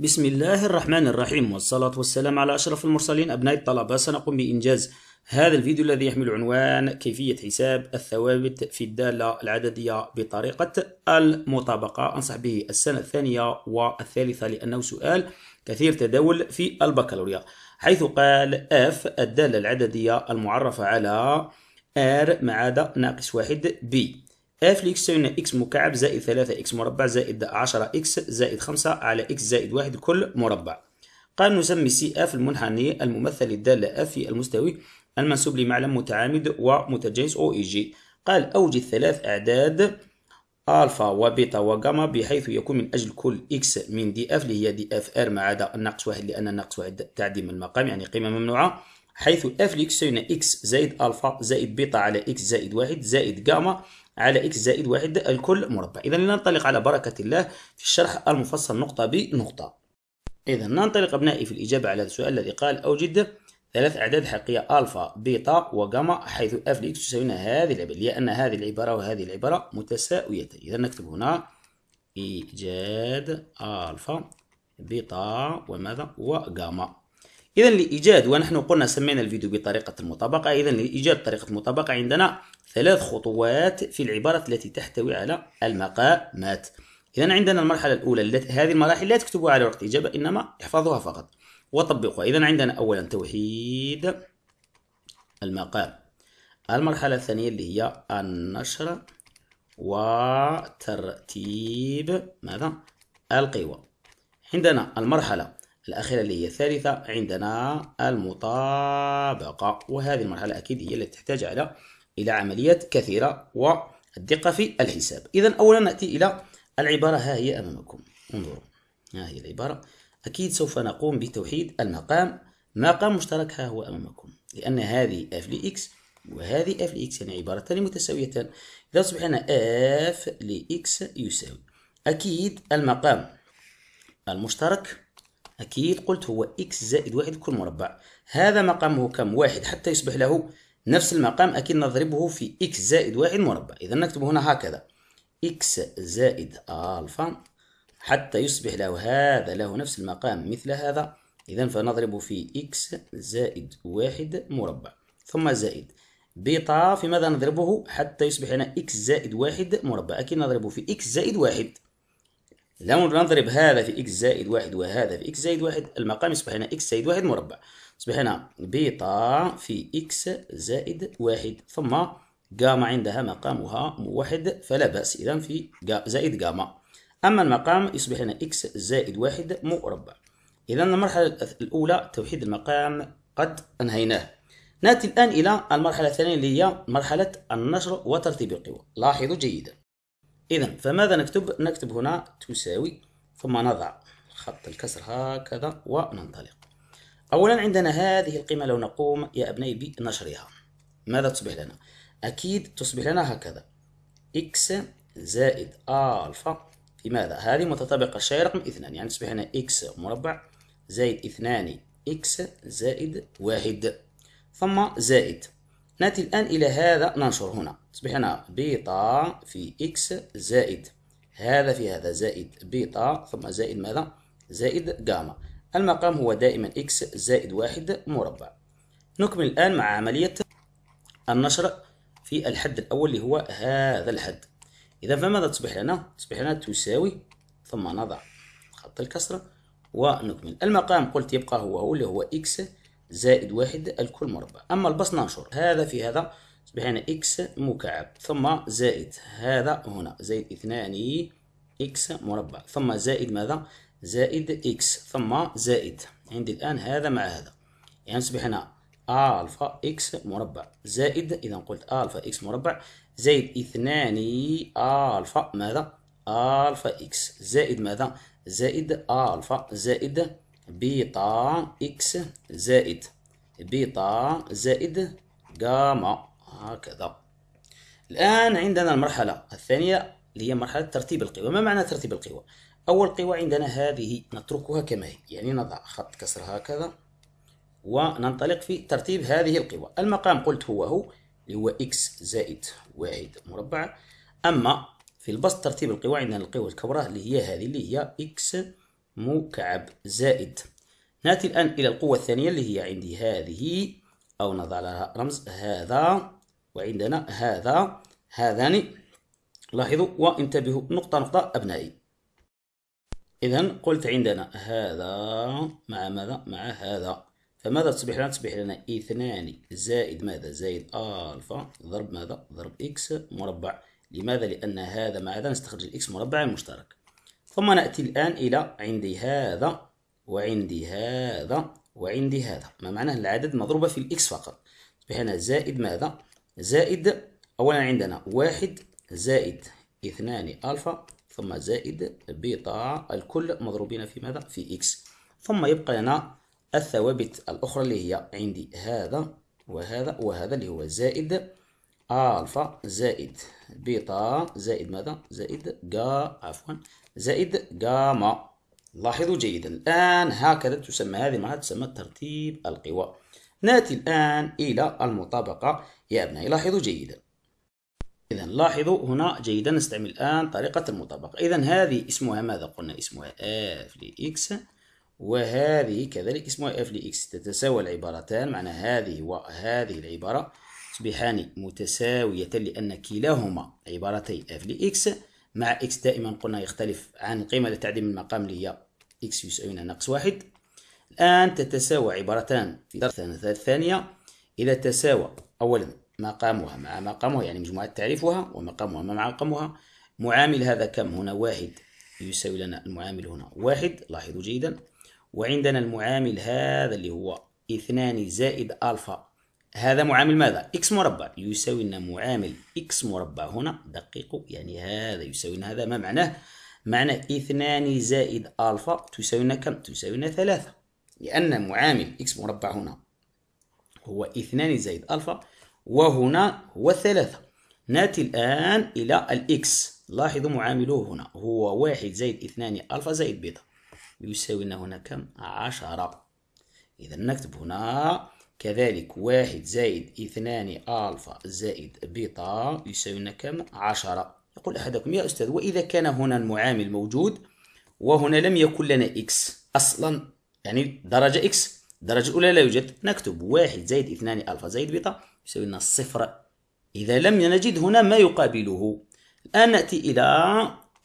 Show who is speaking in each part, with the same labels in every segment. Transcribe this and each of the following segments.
Speaker 1: بسم الله الرحمن الرحيم والصلاة والسلام على أشرف المرسلين أبناء الطلبة سنقوم بإنجاز هذا الفيديو الذي يحمل عنوان كيفية حساب الثوابت في الدالة العددية بطريقة المطابقة أنصح به السنة الثانية والثالثة لأنه سؤال كثير تداول في البكالوريا حيث قال F الدالة العددية المعرفة على R ما عدا ناقص واحد B اف لإكس تساوي لنا إكس مكعب زائد 3 إكس مربع زائد 10 إكس زائد 5 على إكس زائد 1 كل مربع قال نسمي سي اف المنحنية الممثل الدالة اف في المستوي المنسوب لمعلم متعامد ومتجانس او اي جي قال اوجد ثلاث اعداد الفا وبيتا وجاما بحيث يكون من اجل كل اكس من دي اف اللي هي دي اف ار ما عدا الناقص واحد لان الناقص واحد تعديم المقام يعني قيمه ممنوعه حيث اف لإكس تساوي اكس زائد الفا زائد بيتا على اكس زائد واحد زائد جاما على إكس زائد واحد الكل مربع إذا لننطلق على بركة الله في الشرح المفصل نقطة بنقطة إذا ننطلق أبنائي في الإجابة على السؤال الذي قال أوجد ثلاث أعداد حقيقية ألفا بيتا وجاما حيث اف لإكس تساوينا هذه العبارة لأن هذه العبارة وهذه العبارة متساويتان إذا نكتب هنا إيجاد ألفا بيتا وماذا وجاما إذا لإيجاد ونحن قلنا سمينا الفيديو بطريقة المطابقة إذا لإيجاد طريقة المطابقة عندنا ثلاث خطوات في العبارة التي تحتوي على المقامات إذا عندنا المرحلة الأولى التي هذه المراحل لا تكتبوها على ورقة إجابة إنما احفظوها فقط وطبقوها إذا عندنا أولا توحيد المقام المرحلة الثانية اللي هي النشر وترتيب ماذا القوى عندنا المرحلة الأخيرة اللي هي الثالثة عندنا المطابقة وهذه المرحلة أكيد هي التي تحتاج على إلى عمليات كثيرة والدقة في الحساب إذا أولا نأتي إلى العبارة ها هي أمامكم انظروا ها هي العبارة أكيد سوف نقوم بتوحيد المقام مقام مشترك ها هو أمامكم لأن هذه f لx وهذه f لx يعني عبارتان متساويتان إذا أصبح هنا f لx يساوي أكيد المقام المشترك أكيد قلت هو إكس زائد واحد كل مربع هذا مقامه كم واحد حتى يصبح له نفس المقام أكيد نضربه في إكس زائد واحد مربع إذا نكتب هنا هكذا إكس زائد ألفا حتى يصبح له هذا له نفس المقام مثل هذا إذا فنضرب في إكس زائد واحد مربع ثم زائد بيتا في ماذا نضربه حتى يصبح لنا إكس زائد واحد مربع أكيد نضربه في إكس زائد واحد لو نضرب هذا في إكس زائد واحد وهذا في إكس زائد واحد المقام يصبح هنا إكس زائد واحد مربع يصبح هنا بيتا في إكس زائد واحد ثم جاما عندها مقامها واحد فلا بأس إذا في زائد جاما أما المقام يصبح هنا إكس زائد واحد مربع إذا المرحلة الأولى توحيد المقام قد أنهيناه نأتي الآن إلى المرحلة الثانية اللي هي مرحلة النشر وترتيب القوى لاحظوا جيداً إذا فماذا نكتب؟ نكتب هنا تساوي ثم نضع خط الكسر هكذا وننطلق أولا عندنا هذه القيمة لو نقوم يا أبنائي بنشرها ماذا تصبح لنا؟ أكيد تصبح لنا هكذا إكس زائد ألفا في ماذا؟ هذه متطابقة شيء رقم اثنان يعني تصبح لنا إكس مربع زائد اثنان إكس زائد واحد ثم زائد نأتي الآن إلى هذا ننشر هنا تصبح هنا بيتا في إكس زائد هذا في هذا زائد بيتا ثم زائد ماذا؟ زائد جاما المقام هو دائما إكس زائد واحد مربع نكمل الآن مع عملية النشر في الحد الأول اللي هو هذا الحد إذا فماذا تصبح لنا؟ تصبح لنا تساوي ثم نضع خط الكسر ونكمل المقام قلت يبقى هو هو اللي هو إكس زائد واحد الكل مربع أما البسط ننشر هذا في هذا يصبح هنا إكس مكعب ثم زائد هذا هنا زائد اثنان إكس مربع ثم زائد ماذا زائد إكس ثم زائد عندي الآن هذا مع هذا يعني يصبح هنا ألفا إكس مربع زائد إذا قلت ألفا إكس مربع زائد اثنان ألفا ماذا ألفا إكس زائد ماذا زائد ألفا زائد بيتا إكس زائد بيتا زائد جاما هكذا الآن عندنا المرحلة الثانية اللي هي مرحلة ترتيب القوى ما معنى ترتيب القوى؟ أول قوى عندنا هذه نتركها كما هي يعني نضع خط كسر هكذا وننطلق في ترتيب هذه القوى المقام قلت هو هو اللي هو إكس زائد واحد مربع أما في البسط ترتيب القوى عندنا القوى الكبرى اللي هي هذه اللي هي إكس مكعب زائد نأتي الآن إلى القوة الثانية اللي هي عندي هذه أو نضع لها رمز هذا وعندنا هذا هذان لاحظوا وانتبهوا نقطة نقطة أبنائي إذا قلت عندنا هذا مع ماذا مع هذا فماذا تصبح لنا تصبح لنا اثنان زائد ماذا زائد ألفا ضرب ماذا ضرب إكس مربع لماذا لأن هذا مع هذا نستخرج الإكس مربع المشترك ثم نأتي الآن إلى عندي هذا وعندي هذا وعندي هذا ما معناه العدد مضروبة في الإكس فقط بهنا زائد ماذا زائد أولا عندنا واحد زائد اثنان ألفا ثم زائد بيتا الكل مضروبين في ماذا في إكس ثم يبقى لنا الثوابت الأخرى اللي هي عندي هذا وهذا وهذا اللي هو زائد الفا زائد بيتا زائد ماذا زائد جا عفوا زائد جاما لاحظوا جيدا الآن هكذا تسمى هذه ما تسمى ترتيب القوى نأتي الآن إلى المطابقة يا أبنائي لاحظوا جيدا إذا لاحظوا هنا جيدا نستعمل الآن طريقة المطابقة إذا هذه اسمها ماذا قلنا اسمها اف اكس وهذه كذلك اسمها اف اكس تتساوى العبارتان معنى هذه وهذه العبارة تصبحان متساويتان لأن كلاهما عبارتي f لx مع x دائما قلنا يختلف عن القيمة التي تعدي من المقام اللي هي x يساوينا ناقص واحد الآن تتساوى عبارتان في درجة الثانية إذا تساوى أولا مقامها مع مقامها يعني مجموعة تعريفها ومقامها مع مقامها معامل هذا كم هنا واحد يساوي لنا المعامل هنا واحد لاحظوا جيدا وعندنا المعامل هذا اللي هو اثنان زائد ألفا هذا معامل ماذا؟ اكس مربع يساوي لنا معامل اكس مربع هنا دققوا يعني هذا يساوي لنا هذا ما معناه؟ معناه اثنان زائد الفا تساوي لنا كم؟ تساوي لنا ثلاثة لأن معامل اكس مربع هنا هو اثنان زائد الفا وهنا هو ثلاثة نأتي الآن إلى الإكس لاحظوا معامله هنا هو واحد زائد اثنان ألفا زائد بيتا يساوي لنا هنا كم؟ عشرة إذا نكتب هنا كذلك واحد زائد اثنان ألفا زائد بيتا يساوينا كم عشرة يقول أحدكم يا أستاذ وإذا كان هنا المعامل موجود وهنا لم يكن لنا إكس أصلا يعني درجة إكس الدرجة الأولى لا يوجد نكتب واحد زائد اثنان ألفا زائد بيتا يساوي لنا الصفر إذا لم نجد هنا ما يقابله الآن نأتي إلى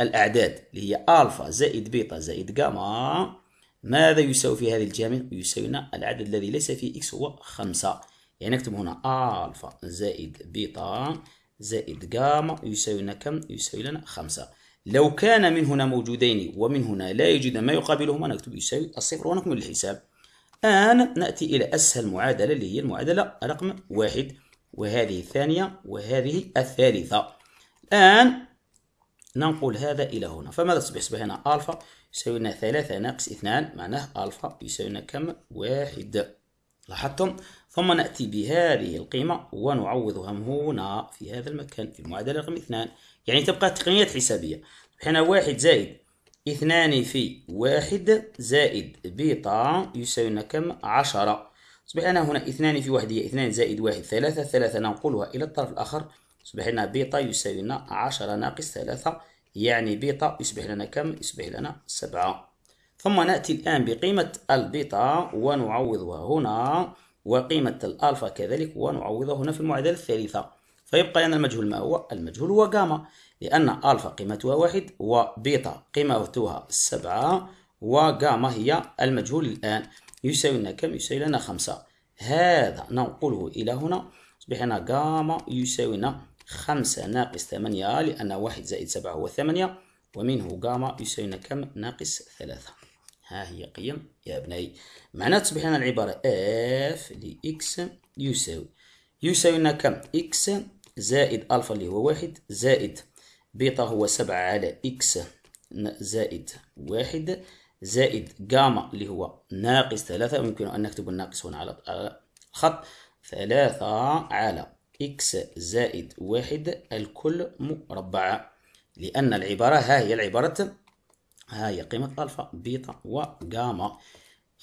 Speaker 1: الأعداد اللي هي ألفا زائد بيتا زائد جاما ماذا يساوي في هذه الجامع لنا العدد الذي ليس فيه إكس هو خمسة يعني نكتب هنا ألفا زائد بيتا زائد جاما يساوي لنا كم يساوي لنا خمسة لو كان من هنا موجودين ومن هنا لا يوجد ما يقابلهما نكتب يساوي الصفر ونكمل الحساب الآن نأتي إلى أسهل معادلة اللي هي المعادلة رقم واحد وهذه الثانية وهذه الثالثة الآن ننقل هذا إلى هنا فماذا تصبح يصبح هنا ألفا يساوي لنا ثلاثة ناقص اثنان معناه ألفا يساوي لنا كم واحد لاحظتم ثم نأتي بهذه القيمة ونعوضها هنا في هذا المكان في المعادلة رقم اثنان يعني تبقى تقنيات حسابية طيب، هنا واحد زائد اثنان في واحد زائد بيتا يساوي لنا كم عشرة أصبح أنا هنا اثنان في واحد هي اثنان زائد واحد ثلاثة ثلاثة ننقلها إلى الطرف الآخر يصبح لنا بيتا يساوي لنا عشرة ناقص ثلاثة يعني بيتا يصبح لنا كم يصبح لنا سبعة ثم نأتي الآن بقيمة البيتا ونعوضها هنا وقيمة الألفا كذلك ونعوضها هنا في المعادلة الثالثة فيبقى لنا المجهول ما هو؟ المجهول هو جاما لأن ألفا قيمتها واحد وبيتا قيمتها سبعة وجاما هي المجهول الآن يساوي لنا كم؟ يساوي لنا خمسة هذا ننقله إلى هنا يصبح لنا جاما يساوي لنا خمسة ناقص ثمانية لأن واحد زائد سبعة هو ثمانية ومنه جاما يساوينا كم ناقص ثلاثة ها هي قيم يا أبنائي معناها تصبح لنا العبارة اف لإكس يساوي يساوينا كم إكس زائد ألفا اللي هو واحد زائد بيتا هو سبعة على إكس زائد واحد زائد جاما اللي هو ناقص ثلاثة ويمكن أن نكتب الناقص هنا على الخط ثلاثة على إكس زائد واحد الكل مربع لأن العبارة ها هي العبارة ها هي قيمة ألفا بيتا وجاما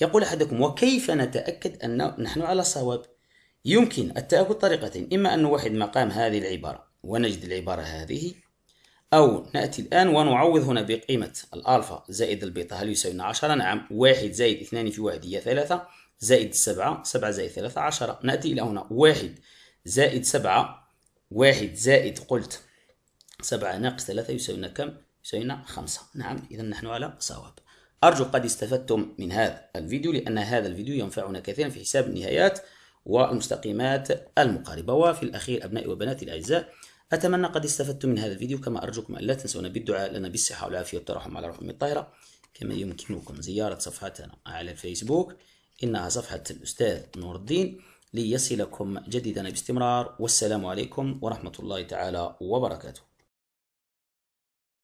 Speaker 1: يقول أحدكم وكيف نتأكد أن نحن على صواب يمكن التأكد طريقتين إما أن واحد مقام هذه العبارة ونجد العبارة هذه أو نأتي الآن ونعوض هنا بقيمة الألفا زائد البيتا هل يساوينا عشرة نعم واحد زائد اثنان في واحد هي ثلاثة زائد سبعة سبعة زائد ثلاثة عشرة نأتي إلى هنا واحد زائد سبعة واحد زائد قلت سبعة ناقص ثلاثة يساوينا كم؟ يساوينا خمسة نعم إذا نحن على صواب أرجو قد استفدتم من هذا الفيديو لأن هذا الفيديو ينفعنا كثيرا في حساب النهايات والمستقيمات المقاربة وفي الأخير أبنائي وبناتي الأعزاء أتمنى قد استفدتم من هذا الفيديو كما أرجوكم أن لا تنسونا بالدعاء لنا بالصحة والعافية والترحم على رحم الطاهرة كما يمكنكم زيارة صفحتنا على الفيسبوك إنها صفحة الأستاذ نور الدين ليصلكم جديدا باستمرار والسلام عليكم ورحمة الله تعالى وبركاته